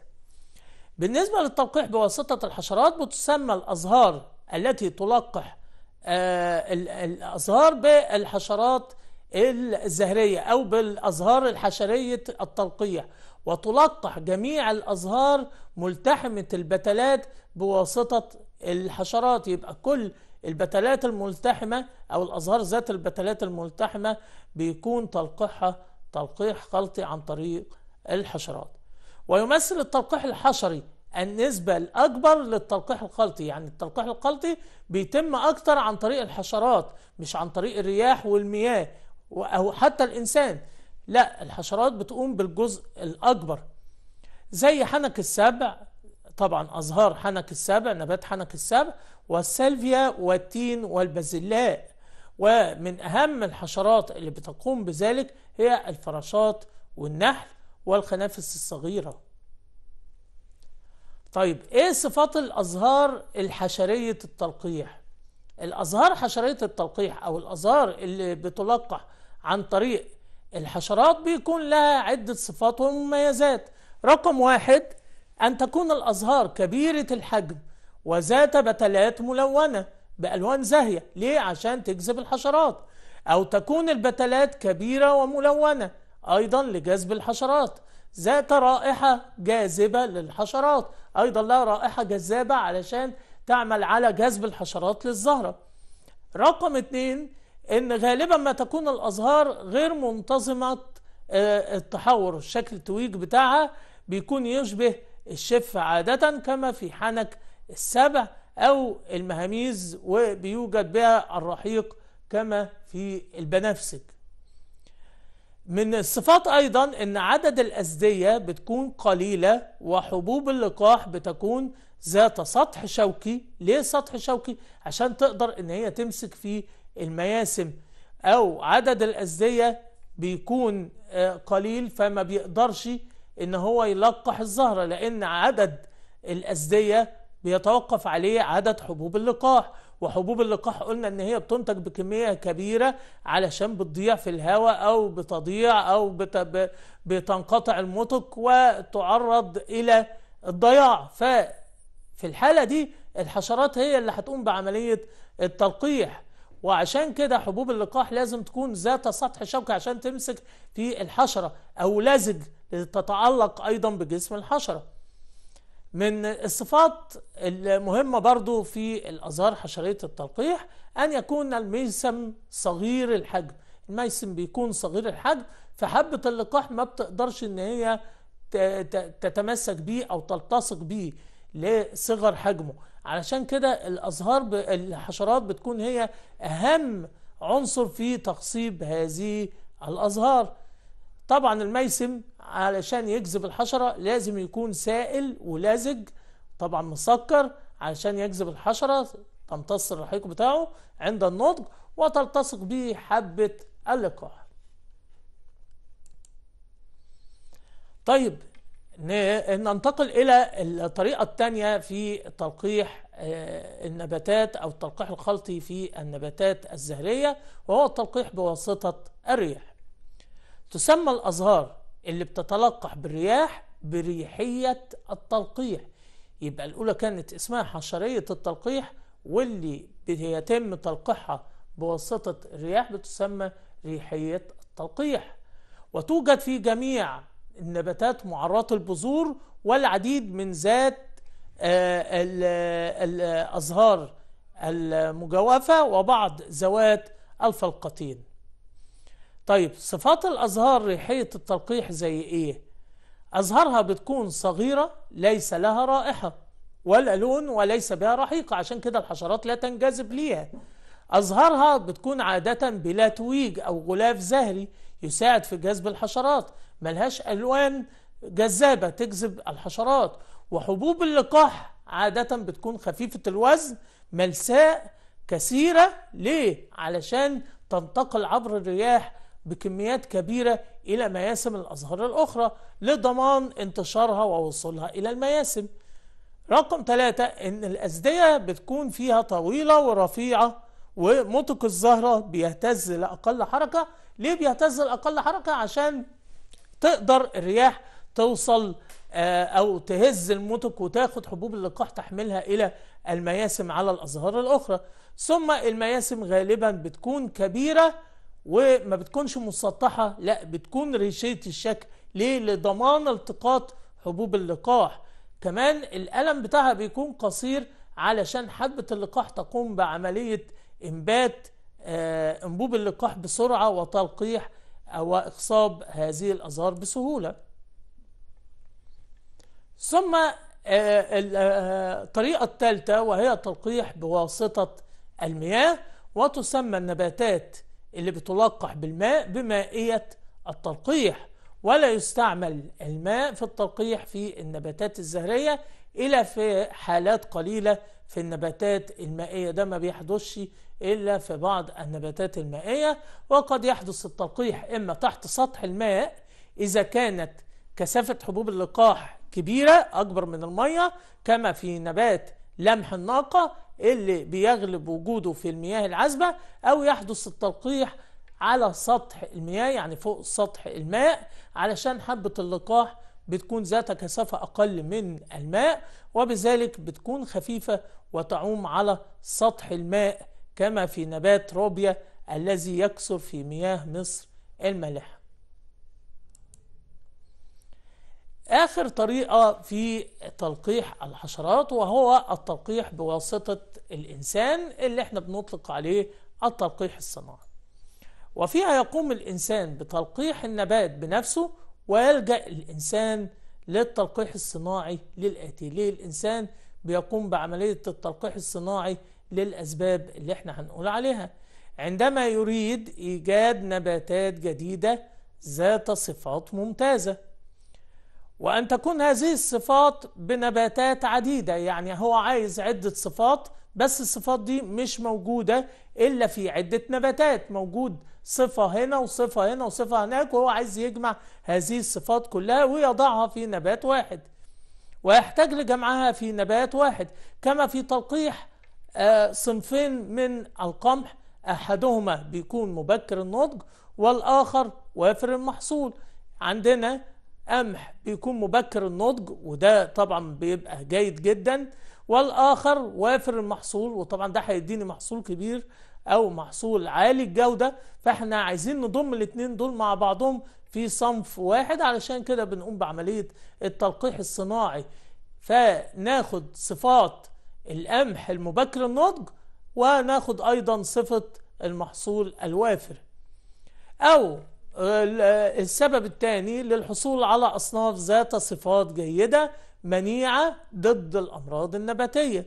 بالنسبة للتلقيح بواسطة الحشرات بتسمى الأزهار التي تلقح آه، الأزهار بالحشرات الزهرية أو بالأزهار الحشرية الطلقية وتلقح جميع الأزهار ملتحمة البتلات بواسطة الحشرات يبقى كل البتلات الملتحمة أو الأزهار ذات البتلات الملتحمة بيكون تلقيحها تلقيح خلطي عن طريق الحشرات ويمثل التلقيح الحشري النسبة الأكبر للتلقيح القلطي يعني التلقيح القلطي بيتم أكتر عن طريق الحشرات مش عن طريق الرياح والمياه أو حتى الإنسان لا الحشرات بتقوم بالجزء الأكبر زي حنك السبع طبعا أزهار حنك السبع نبات حنك السبع والسلفيا والتين والبازلاء ومن أهم الحشرات اللي بتقوم بذلك هي الفراشات والنحل والخنافس الصغيره طيب ايه صفات الازهار الحشريه التلقيح الازهار حشريه التلقيح او الازهار اللي بتلقح عن طريق الحشرات بيكون لها عده صفات ومميزات رقم واحد ان تكون الازهار كبيره الحجم وذات بتلات ملونه بالوان زاهيه ليه عشان تجذب الحشرات او تكون البتلات كبيره وملونه ايضا لجذب الحشرات ذات رائحة جاذبة للحشرات أيضا لها رائحة جذابة علشان تعمل على جذب الحشرات للزهرة رقم اتنين ان غالبا ما تكون الأزهار غير منتظمة آه، التحور الشكل التويج بتاعها بيكون يشبه الشف عادة كما في حنك السبع أو المهاميز وبيوجد بها الرحيق كما في البنفسج من الصفات ايضا ان عدد الاسديه بتكون قليله وحبوب اللقاح بتكون ذات سطح شوكي ليه سطح شوكي عشان تقدر ان هي تمسك في المياسم او عدد الاسديه بيكون آه، قليل فما بيقدرش ان هو يلقح الزهره لان عدد الاسديه بيتوقف عليه عدد حبوب اللقاح وحبوب اللقاح قلنا ان هي بتنتج بكميه كبيره علشان بتضيع في الهواء او بتضيع او بت... بتنقطع المطق وتعرض الى الضياع ففي الحاله دي الحشرات هي اللي هتقوم بعمليه التلقيح وعشان كده حبوب اللقاح لازم تكون ذات سطح شوكي عشان تمسك في الحشره او لزج تتعلق ايضا بجسم الحشره من الصفات المهمة برضو في الأزهار حشرية التلقيح أن يكون الميسم صغير الحجم الميسم بيكون صغير الحجم فحبة اللقاح ما بتقدرش إن هي تتمسك بيه أو تلتصق بيه لصغر حجمه علشان كده الأزهار ب... الحشرات بتكون هي أهم عنصر في تقصيب هذه الأزهار طبعا الميسم علشان يجذب الحشرة لازم يكون سائل ولزج طبعا مسكر علشان يجذب الحشرة تمتص الرحيق بتاعه عند النضج وتلتصق به حبة اللقاح طيب ننتقل إلى الطريقة الثانية في تلقيح آه، النباتات أو التلقيح الخلطي في النباتات الزهرية وهو التلقيح بواسطة الريح تسمى الأزهار اللي بتتلقح بالرياح بريحية التلقيح يبقى الأولى كانت اسمها حشرية التلقيح واللي بيتم تلقيحها بواسطة الرياح بتسمى ريحية التلقيح وتوجد في جميع النباتات معرات البذور والعديد من ذات آه، الأزهار المجوفة وبعض ذوات الفلقتين طيب صفات الأزهار ريحية التلقيح زي إيه؟ أزهارها بتكون صغيرة ليس لها رائحة ولا لون وليس بها رحيقة عشان كده الحشرات لا تنجذب ليها أزهارها بتكون عادة بلا تويج أو غلاف زهري يساعد في جذب الحشرات ملهاش ألوان جذابة تجذب الحشرات وحبوب اللقاح عادة بتكون خفيفة الوزن ملساء كثيرة ليه؟ علشان تنتقل عبر الرياح بكميات كبيرة إلى مياسم الأزهار الأخرى لضمان انتشارها ووصولها إلى المياسم رقم ثلاثة إن الأزدية بتكون فيها طويلة ورفيعة ومطق الزهرة بيهتز لأقل حركة ليه بيهتز لأقل حركة عشان تقدر الرياح توصل آه، أو تهز المطق وتاخد حبوب اللقاح تحملها إلى المياسم على الأزهار الأخرى ثم المياسم غالبا بتكون كبيرة وما بتكونش مسطحة لا بتكون ريشية الشكل ليه لضمان التقاط حبوب اللقاح كمان الألم بتاعها بيكون قصير علشان حبة اللقاح تقوم بعملية إنبات آه، أنبوب اللقاح بسرعة وتلقيح وإخصاب هذه الأزهار بسهولة ثم آه، آه، الطريقة الثالثة وهي تلقيح بواسطة المياه وتسمى النباتات اللي بتلقح بالماء بمائية التلقيح ولا يستعمل الماء في التلقيح في النباتات الزهرية إلا في حالات قليلة في النباتات المائية ده ما بيحدثش إلا في بعض النباتات المائية وقد يحدث التلقيح إما تحت سطح الماء إذا كانت كثافة حبوب اللقاح كبيرة أكبر من المية كما في نبات لمح الناقة اللي بيغلب وجوده في المياه العذبة أو يحدث التلقيح على سطح المياه يعني فوق سطح الماء علشان حبة اللقاح بتكون ذات كثافة أقل من الماء وبذلك بتكون خفيفة وتعوم على سطح الماء كما في نبات روبيا الذي يكثر في مياه مصر المالحة آخر طريقة في تلقيح الحشرات وهو التلقيح بواسطة الإنسان اللي احنا بنطلق عليه التلقيح الصناعي وفيها يقوم الإنسان بتلقيح النبات بنفسه ويلجأ الإنسان للتلقيح الصناعي للآتي ليه الإنسان بيقوم بعملية التلقيح الصناعي للأسباب اللي احنا هنقول عليها عندما يريد إيجاد نباتات جديدة ذات صفات ممتازة وأن تكون هذه الصفات بنباتات عديدة يعني هو عايز عدة صفات بس الصفات دي مش موجودة إلا في عدة نباتات موجود صفة هنا وصفة هنا وصفة هناك وهو عايز يجمع هذه الصفات كلها ويضعها في نبات واحد ويحتاج لجمعها في نبات واحد كما في تلقيح آه، صنفين من القمح أحدهما بيكون مبكر النضج والآخر وافر المحصول عندنا قمح بيكون مبكر النضج وده طبعا بيبقى جيد جدا والاخر وافر المحصول وطبعا ده هيديني محصول كبير او محصول عالي الجودة فاحنا عايزين نضم الاثنين دول مع بعضهم في صنف واحد علشان كده بنقوم بعملية التلقيح الصناعي فناخد صفات القمح المبكر النضج وناخد ايضا صفة المحصول الوافر او السبب الثاني للحصول على أصناف ذات صفات جيدة منيعة ضد الأمراض النباتية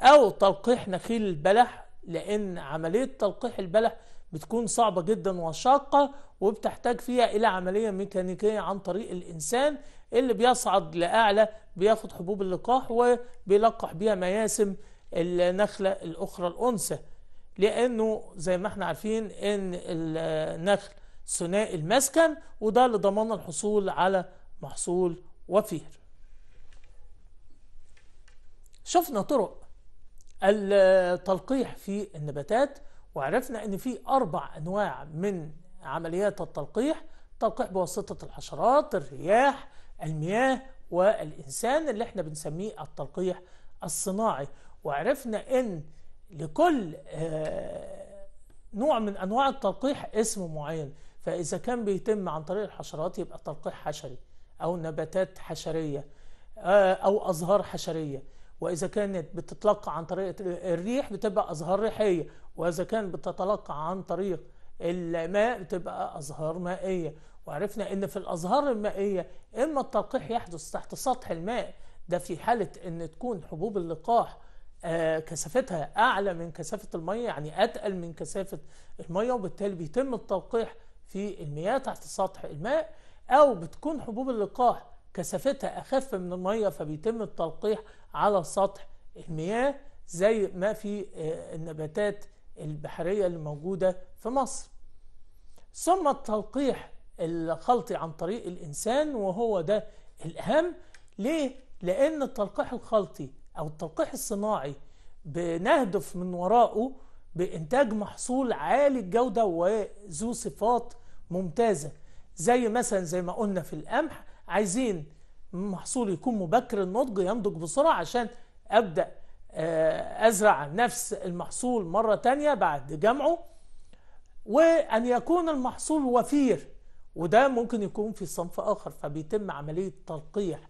أو تلقيح نخيل البلح لأن عملية تلقيح البلح بتكون صعبة جدا وشاقة وبتحتاج فيها إلى عملية ميكانيكية عن طريق الإنسان اللي بيصعد لأعلى بياخد حبوب اللقاح وبيلقح بيها مياسم النخلة الأخرى الأنثى لأنه زي ما احنا عارفين إن النخل ثنائي المسكن وده اللي ضمن الحصول على محصول وفير شفنا طرق التلقيح في النباتات وعرفنا ان في اربع انواع من عمليات التلقيح تلقيح بواسطة الحشرات الرياح المياه والإنسان اللي احنا بنسميه التلقيح الصناعي وعرفنا ان لكل آه، نوع من أنواع التلقيح اسم معين فإذا كان بيتم عن طريق الحشرات يبقى تلقيح حشري أو نباتات حشرية آه، أو أزهار حشرية وإذا كانت بتتلقى عن طريق الريح بتبقى أزهار ريحية وإذا كانت بتتلقى عن طريق الماء بتبقى أزهار مائية وعرفنا إن في الأزهار المائية إما التلقيح يحدث تحت سطح الماء ده في حالة إن تكون حبوب اللقاح آه، كثافتها أعلى من كثافة المية يعني أتقل من كثافة المية وبالتالي بيتم التلقيح في المياه تحت سطح الماء أو بتكون حبوب اللقاح كثافتها أخف من المية فبيتم التلقيح على سطح المياه زي ما في آه، النباتات البحرية اللي موجودة في مصر ثم التلقيح الخلطي عن طريق الإنسان وهو ده الأهم ليه؟ لأن التلقيح الخلطي أو التلقيح الصناعي بنهدف من وراءه بإنتاج محصول عالي الجودة وذو صفات ممتازة زي مثلا زي ما قلنا في القمح عايزين محصول يكون مبكر النضج ينضج بسرعة عشان أبدأ آه، أزرع نفس المحصول مرة تانية بعد جمعه وأن يكون المحصول وفير وده ممكن يكون في صنف آخر فبيتم عملية تلقيح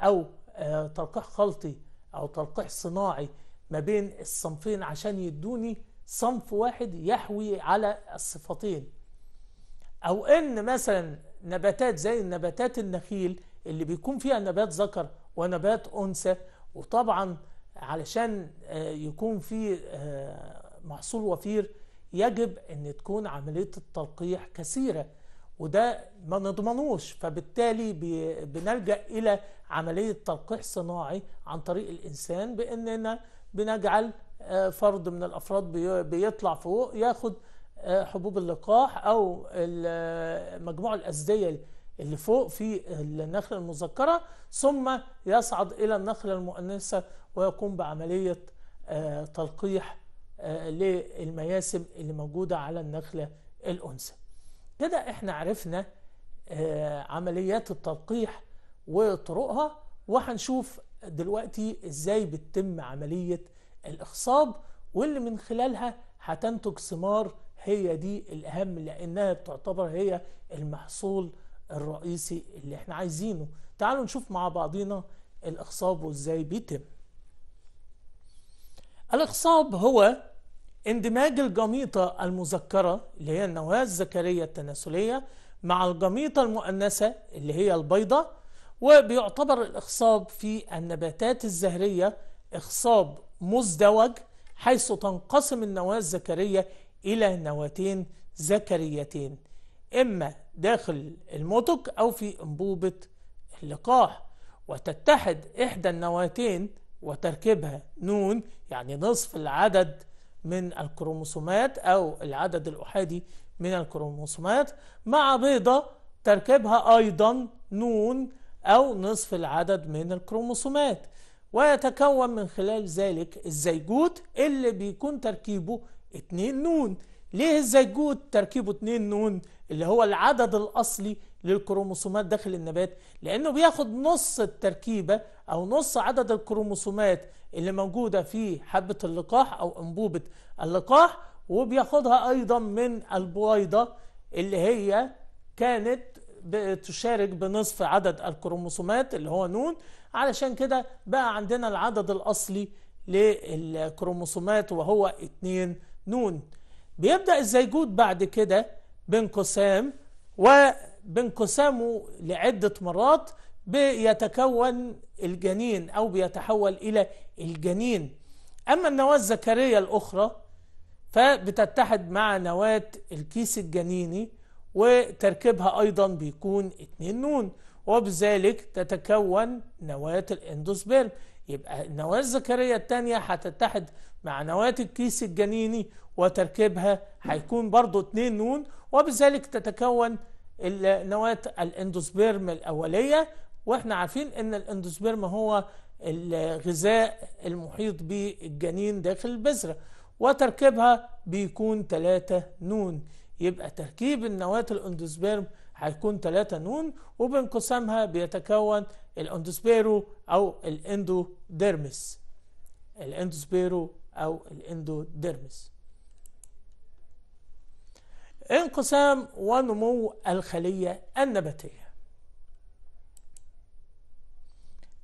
أو آه، تلقيح خلطي أو تلقيح صناعي ما بين الصنفين عشان يدوني صنف واحد يحوي على الصفتين أو إن مثلا نباتات زي نباتات النخيل اللي بيكون فيها نبات ذكر ونبات أنثى وطبعا علشان آه، يكون في آه، محصول وفير يجب ان تكون عملية التلقيح كثيرة وده ما نضمنوش فبالتالي بنلجأ الى عملية تلقيح صناعي عن طريق الانسان باننا بنجعل آه، فرد من الافراد بيطلع فوق ياخد آه، حبوب اللقاح او آه، مجموع الاسديه اللي فوق في النخله المذكره ثم يصعد الى النخله المؤنثه ويقوم بعمليه آه، تلقيح للمياسم اللي موجوده على النخله الانثى كده احنا عرفنا عمليات التلقيح وطرقها وهنشوف دلوقتي ازاي بتتم عمليه الاخصاب واللي من خلالها هتنتج ثمار هي دي الأهم لأنها تعتبر هي المحصول الرئيسي اللي احنا عايزينه تعالوا نشوف مع بعضينا الإخصاب وإزاي بيتم الإخصاب هو اندماج الجميطة المذكرة اللي هي النواة الذكرية التناسلية مع الجميطة المؤنثة اللي هي البيضة وبيعتبر الإخصاب في النباتات الزهرية إخصاب مزدوج حيث تنقسم النواة الذكرية إلى نواتين ذكريتين إما داخل المتق أو في أنبوبة اللقاح وتتحد إحدى النواتين وتركيبها نون يعني نصف العدد من الكروموسومات أو العدد الأحادي من الكروموسومات مع بيضة تركيبها أيضا نون أو نصف العدد من الكروموسومات ويتكون من خلال ذلك الزيجوت اللي بيكون تركيبه 2 نون ليه الزيجوت تركيبه 2 نون اللي هو العدد الأصلي للكروموسومات داخل النبات لأنه بياخد نص التركيبة أو نص عدد الكروموسومات اللي موجودة في حبة اللقاح أو أنبوبة اللقاح وبياخدها أيضا من البويضة اللي هي كانت تشارك بنصف عدد الكروموسومات اللي هو نون علشان كده بقى عندنا العدد الأصلي للكروموسومات وهو نون نون بيبدأ الزيجود بعد كده بانقسام وبانقسامه لعدة مرات بيتكون الجنين أو بيتحول إلى الجنين أما النواة الذكرية الأخرى فبتتحد مع نواة الكيس الجنيني وتركيبها أيضا بيكون اتنين نون وبذلك تتكون نواة الاندوسبيرم يبقى النواة الذكرية الثانيه هتتحد مع نواة الكيس الجنيني وتركيبها هيكون برضو اتنين نون وبذلك تتكون نواة الاندوسبيرم الأولية واحنا عارفين ان الاندوسبيرم هو الغذاء المحيط بالجنين داخل البذرة وتركيبها بيكون ثلاثه نون يبقى تركيب النواة الاندوسبيرم هيكون ثلاثه نون وبانقسامها بيتكون الاندوسبيرو او الاندوديرمس الاندوسبيرو او الاندوديرمس انقسام ونمو الخلية النباتية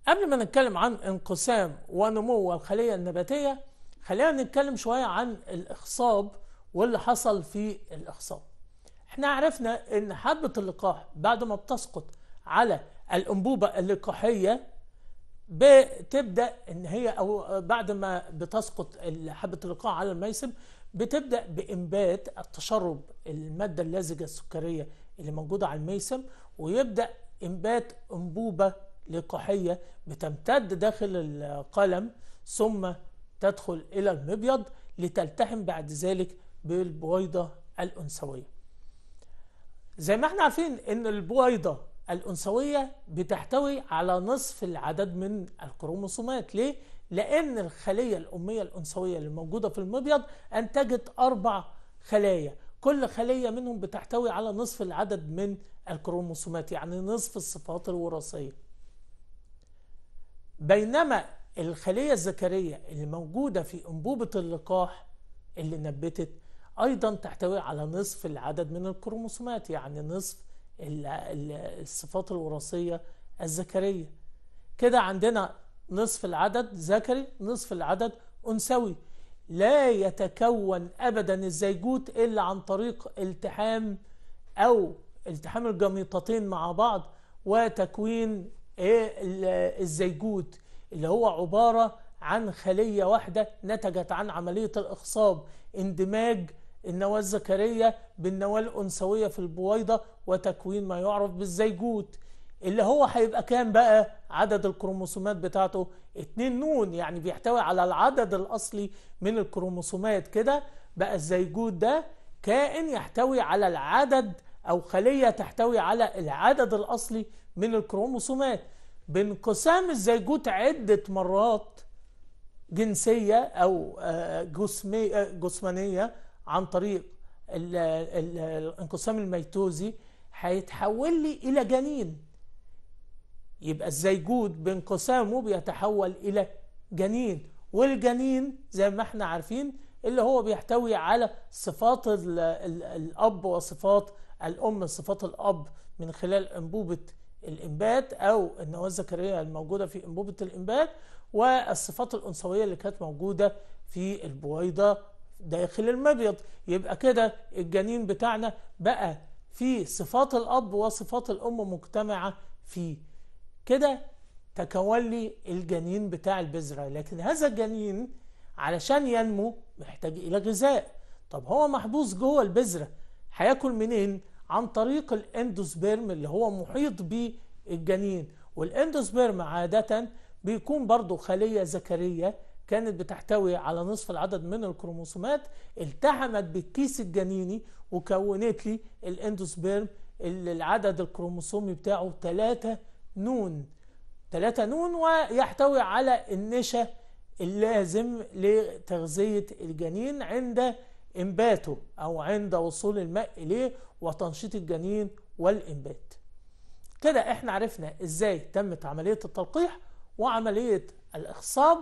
قبل ما نتكلم عن انقسام ونمو الخلية النباتية خلينا نتكلم شوية عن الإخصاب واللي حصل في الإخصاب احنا عرفنا ان حبة اللقاح بعد ما بتسقط على الأنبوبة اللقاحية بتبدأ إن هي أو بعد ما بتسقط حبة اللقاح على الميسم بتبدأ بإنبات التشرب المادة اللزجة السكرية اللي موجودة على الميسم ويبدأ إنبات أنبوبة لقاحية بتمتد داخل القلم ثم تدخل إلى المبيض لتلتحم بعد ذلك بالبويضة الأنثوية زي ما احنا عارفين ان البويضة الأنثوية بتحتوي على نصف العدد من الكروموسومات ليه؟ لأن الخلية الأمية الأنثوية اللي موجودة في المبيض أنتجت أربع خلايا كل خلية منهم بتحتوي على نصف العدد من الكروموسومات يعني نصف الصفات الوراثية بينما الخلية الذكرية اللي موجودة في أنبوبة اللقاح اللي نبتت أيضا تحتوي على نصف العدد من الكروموسومات يعني نصف الصفات الوراثية الذكرية كده عندنا نصف العدد ذكري نصف العدد أنثوي لا يتكون أبدا الزيجوت إلا عن طريق التحام أو التحام الجميطتين مع بعض وتكوين إيه، الزيجوت اللي هو عبارة عن خلية واحدة نتجت عن عملية الإخصاب اندماج النواة الذكرية بالنواة الأنثوية في البويضة وتكوين ما يعرف بالزيجوت اللي هو هيبقى كام بقى عدد الكروموسومات بتاعته 2 نون يعني بيحتوي على العدد الأصلي من الكروموسومات كده بقى الزيجوت ده كائن يحتوي على العدد أو خلية تحتوي على العدد الأصلي من الكروموسومات بانقسام الزيجوت عدة مرات جنسية أو آه، آه، جسمانية عن طريق الانقسام الميتوزي هيتحول لي إلى جنين يبقى الزيجود بانقسامه بيتحول إلى جنين والجنين زي ما احنا عارفين اللي هو بيحتوي على صفات الـ الـ الأب وصفات الأم صفات الأب من خلال أنبوبة الإنبات أو النواة الذكرية الموجودة في أنبوبة الإنبات والصفات الأنثوية اللي كانت موجودة في البويضة داخل المبيض يبقى كده الجنين بتاعنا بقى فيه صفات الأب وصفات الأم مجتمعة فيه كده تكون لي الجنين بتاع البذرة لكن هذا الجنين علشان ينمو محتاج إلى غذاء طب هو محبوس جوه البذرة هياكل منين؟ عن طريق الاندوسبيرم اللي هو محيط بالجنين والاندوسبيرم عادة بيكون برضو خلية ذكرية كانت بتحتوي على نصف العدد من الكروموسومات التحمت بالكيس الجنيني وكونت لي الاندوسبيرم اللي العدد الكروموسومي بتاعه 3 نون 3 نون ويحتوي على النشا اللازم لتغذية الجنين عند انباته او عند وصول الماء اليه وتنشيط الجنين والانبات كده احنا عرفنا ازاي تمت عملية التلقيح وعملية الاخصاب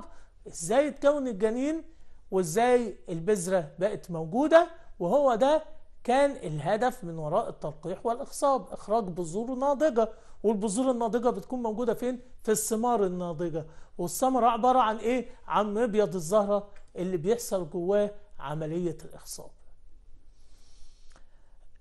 ازاي اتكون الجنين وازاي البذرة بقت موجودة وهو ده كان الهدف من وراء التلقيح والإخصاب إخراج بذور ناضجة والبذور الناضجة بتكون موجودة فين؟ في الثمار الناضجة والثمرة عبارة عن إيه؟ عن مبيض الزهرة اللي بيحصل جواه عملية الإخصاب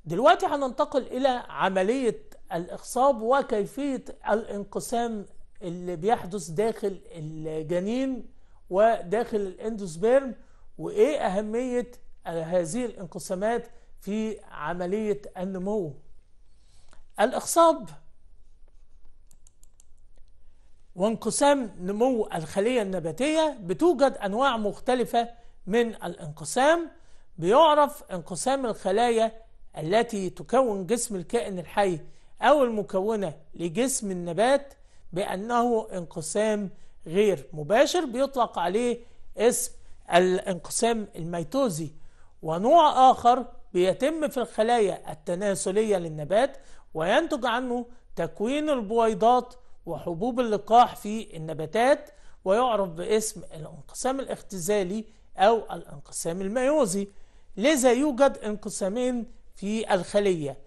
دلوقتي هننتقل إلى عملية الإخصاب وكيفية الانقسام اللي بيحدث داخل الجنين وداخل الاندوسبيرم وايه اهمية هذه الانقسامات في عملية النمو الاخصاب وانقسام نمو الخلية النباتية بتوجد انواع مختلفة من الانقسام بيعرف انقسام الخلايا التي تكون جسم الكائن الحي أو المكونة لجسم النبات بأنه انقسام غير مباشر بيطلق عليه اسم الانقسام الميتوزي ونوع آخر بيتم في الخلايا التناسلية للنبات وينتج عنه تكوين البويضات وحبوب اللقاح في النباتات ويعرف باسم الانقسام الاختزالي أو الانقسام الميوزي لذا يوجد انقسامين في الخلية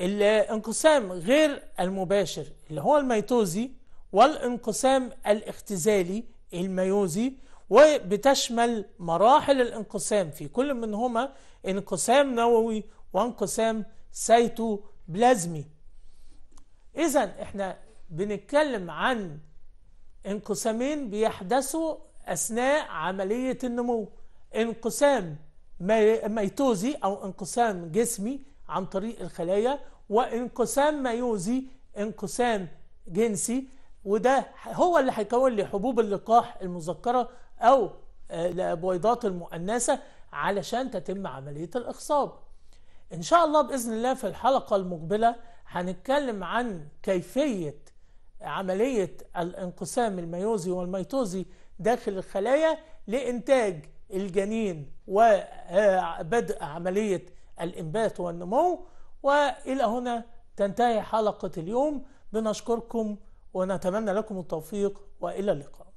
الانقسام غير المباشر اللي هو الميتوزي والانقسام الاختزالي الميوزي وبتشمل مراحل الانقسام في كل منهما انقسام نووي وانقسام سيتوبلازمي إذا احنا بنتكلم عن انقسامين بيحدثوا أثناء عملية النمو انقسام ميتوزي أو انقسام جسمي عن طريق الخلايا وانقسام ميوزي انقسام جنسي وده هو اللي هيكون لي حبوب اللقاح المذكرة أو آه، البويضات المؤنثة علشان تتم عملية الإخصاب إن شاء الله بإذن الله في الحلقة المقبلة هنتكلم عن كيفية عملية الانقسام الميوزي والميتوزي داخل الخلايا لإنتاج الجنين وبدء آه، عملية الإنبات والنمو وإلى هنا تنتهي حلقة اليوم بنشكركم ونتمنى لكم التوفيق وإلى اللقاء